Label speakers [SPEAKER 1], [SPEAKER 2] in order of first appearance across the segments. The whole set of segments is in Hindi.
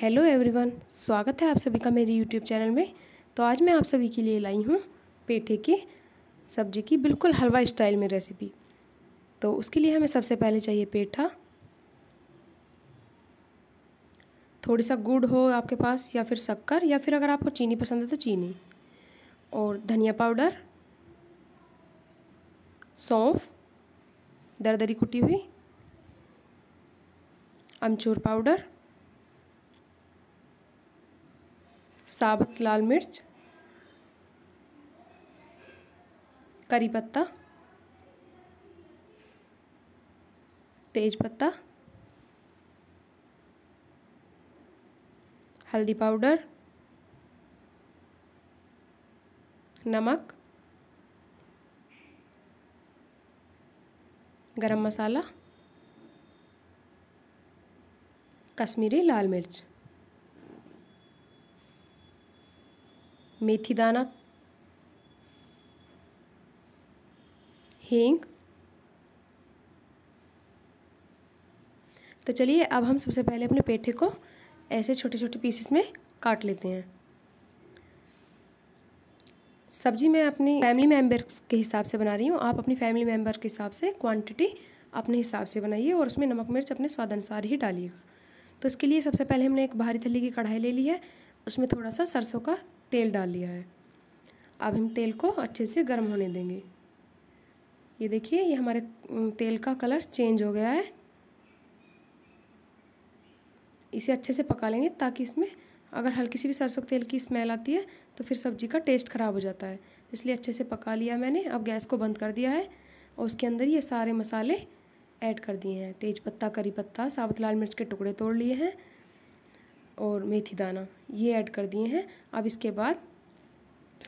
[SPEAKER 1] हेलो एवरीवन स्वागत है आप सभी का मेरे यूट्यूब चैनल में तो आज मैं आप सभी के लिए लाई हूँ पेठे की सब्जी की बिल्कुल हलवा स्टाइल में रेसिपी तो उसके लिए हमें सबसे पहले चाहिए पेठा थोड़ी सा गुड़ हो आपके पास या फिर शक्कर या फिर अगर आपको चीनी पसंद है तो चीनी और धनिया पाउडर सौंफ दरदरी कुटी हुई अमचूर पाउडर साबुत लाल मिर्च करी पत्ता तेज पत्ता हल्दी पाउडर नमक गरम मसाला कश्मीरी लाल मिर्च मेथी दाना हींग तो चलिए अब हम सबसे पहले अपने पेठे को ऐसे छोटे छोटे पीसेस में काट लेते हैं सब्जी मैं अपनी फैमिली मेम्बर्स के हिसाब से बना रही हूँ आप अपनी फैमिली मेम्बर के हिसाब से क्वांटिटी अपने हिसाब से बनाइए और उसमें नमक मिर्च अपने स्वाद अनुसार ही डालिएगा तो इसके लिए सबसे पहले हमने एक भारी थली की कढ़ाई ले ली है उसमें थोड़ा सा सरसों का तेल डाल लिया है अब हम तेल को अच्छे से गर्म होने देंगे ये देखिए ये हमारे तेल का कलर चेंज हो गया है इसे अच्छे से पका लेंगे ताकि इसमें अगर हल्की सी भी सरसों के तेल की स्मेल आती है तो फिर सब्जी का टेस्ट ख़राब हो जाता है इसलिए अच्छे से पका लिया मैंने अब गैस को बंद कर दिया है और उसके अंदर ये सारे मसाले ऐड कर दिए हैं तेज पत्ता करी पत्ता साबुत लाल मिर्च के टुकड़े तोड़ लिए हैं और मेथी दाना ये ऐड कर दिए हैं अब इसके बाद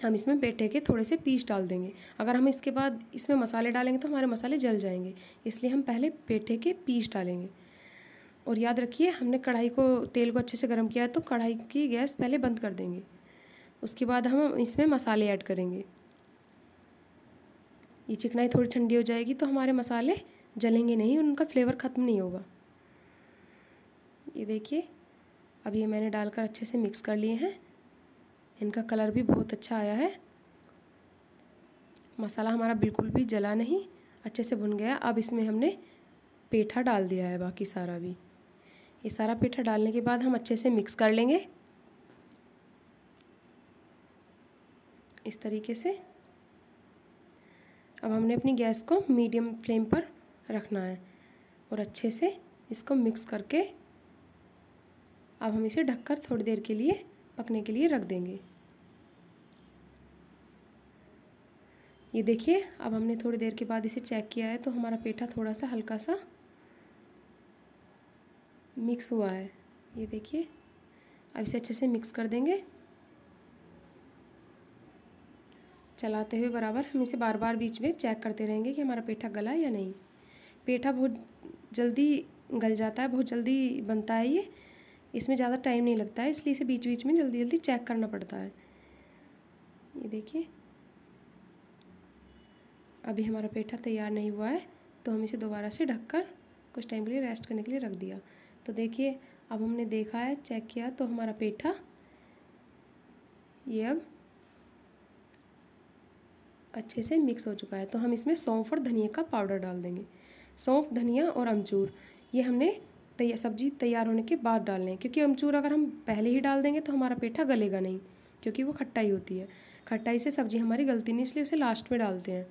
[SPEAKER 1] हम इसमें पेठे के थोड़े से पीस डाल देंगे अगर हम इसके बाद इसमें मसाले डालेंगे तो हमारे मसाले जल जाएंगे इसलिए हम पहले पेठे के पीस डालेंगे और याद रखिए हमने कढ़ाई को तेल को अच्छे से गर्म किया है तो कढ़ाई की गैस पहले बंद कर देंगे उसके बाद हम इसमें मसाले ऐड करेंगे ये चिकनाई थोड़ी ठंडी हो जाएगी तो हमारे मसाले जलेंगे नहीं उनका फ्लेवर ख़त्म नहीं होगा ये देखिए अब ये मैंने डालकर अच्छे से मिक्स कर लिए हैं इनका कलर भी बहुत अच्छा आया है मसाला हमारा बिल्कुल भी जला नहीं अच्छे से भुन गया अब इसमें हमने पेठा डाल दिया है बाकी सारा भी ये सारा पेठा डालने के बाद हम अच्छे से मिक्स कर लेंगे इस तरीके से अब हमने अपनी गैस को मीडियम फ्लेम पर रखना है और अच्छे से इसको मिक्स करके अब हम इसे ढककर थोड़ी देर के लिए पकने के लिए रख देंगे ये देखिए अब हमने थोड़ी देर के बाद इसे चेक किया है तो हमारा पेठा थोड़ा सा हल्का सा मिक्स हुआ है ये देखिए अब इसे अच्छे से मिक्स कर देंगे चलाते हुए बराबर हम इसे बार बार बीच में चेक करते रहेंगे कि हमारा पेठा गला या नहीं पेठा बहुत जल्दी गल जाता है बहुत जल्दी बनता है ये इसमें ज़्यादा टाइम नहीं लगता है इसलिए इसे बीच बीच में जल्दी जल्दी चेक करना पड़ता है ये देखिए अभी हमारा पेठा तैयार नहीं हुआ है तो हम इसे दोबारा से ढककर कुछ टाइम के लिए रेस्ट करने के लिए रख दिया तो देखिए अब हमने देखा है चेक किया तो हमारा पेठा ये अब अच्छे से मिक्स हो चुका है तो हम इसमें सौंफ और धनिया का पाउडर डाल देंगे सौंफ धनिया और अमचूर ये हमने तैयार सब्जी तैयार होने के बाद डाल लें क्योंकि अमचूर अगर हम पहले ही डाल देंगे तो हमारा पेठा गलेगा नहीं क्योंकि वो खट्टाई होती है खट्टाई से सब्जी हमारी गलती नहीं इसलिए उसे लास्ट में डालते हैं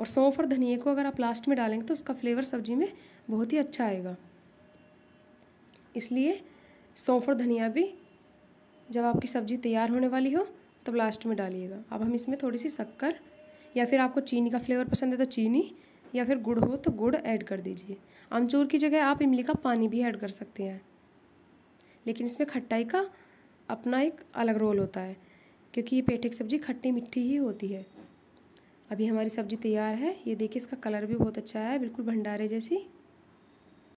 [SPEAKER 1] और सौंफ और धनिए को अगर आप लास्ट में डालेंगे तो उसका फ्लेवर सब्जी में बहुत ही अच्छा आएगा इसलिए सौंफ और धनिया भी जब आपकी सब्ज़ी तैयार होने वाली हो तब लास्ट में डालिएगा अब हम इसमें थोड़ी सी शक्कर या फिर आपको चीनी का फ्लेवर पसंद है तो चीनी या फिर गुड़ हो तो गुड़ ऐड कर दीजिए आमचूर की जगह आप इमली का पानी भी ऐड कर सकते हैं लेकिन इसमें खट्टाई का अपना एक अलग रोल होता है क्योंकि ये पेठे की सब्ज़ी खट्टी मिट्टी ही होती है अभी हमारी सब्ज़ी तैयार है ये देखिए इसका कलर भी बहुत अच्छा है बिल्कुल भंडारे जैसी